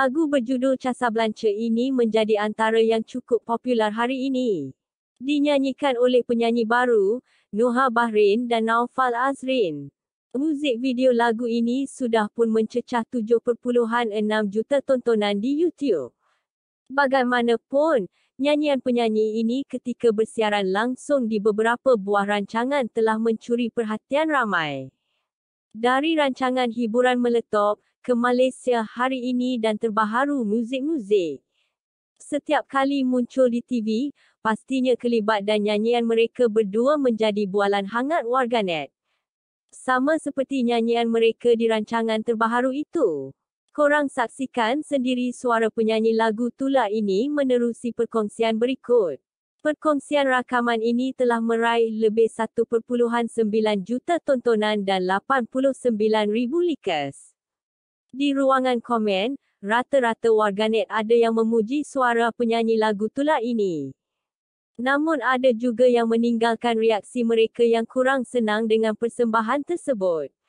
Lagu berjudul Casablanca ini menjadi antara yang cukup popular hari ini. Dinyanyikan oleh penyanyi baru, Noha Bahrain dan Naufal Azrin. Muzik video lagu ini sudah pun mencecah 7.6 juta tontonan di YouTube. Bagaimanapun, nyanyian penyanyi ini ketika bersiaran langsung di beberapa buah rancangan telah mencuri perhatian ramai. Dari rancangan hiburan meletop ke Malaysia hari ini dan terbaharu muzik-muzik. Setiap kali muncul di TV, pastinya kelibat dan nyanyian mereka berdua menjadi bualan hangat warganet. Sama seperti nyanyian mereka di rancangan terbaharu itu. Korang saksikan sendiri suara penyanyi lagu Tula ini menerusi perkongsian berikut. Perkongsian rakaman ini telah meraih lebih 1.9 juta tontonan dan ribu likas. Di ruangan komen, rata-rata warganet ada yang memuji suara penyanyi lagu tula ini. Namun ada juga yang meninggalkan reaksi mereka yang kurang senang dengan persembahan tersebut.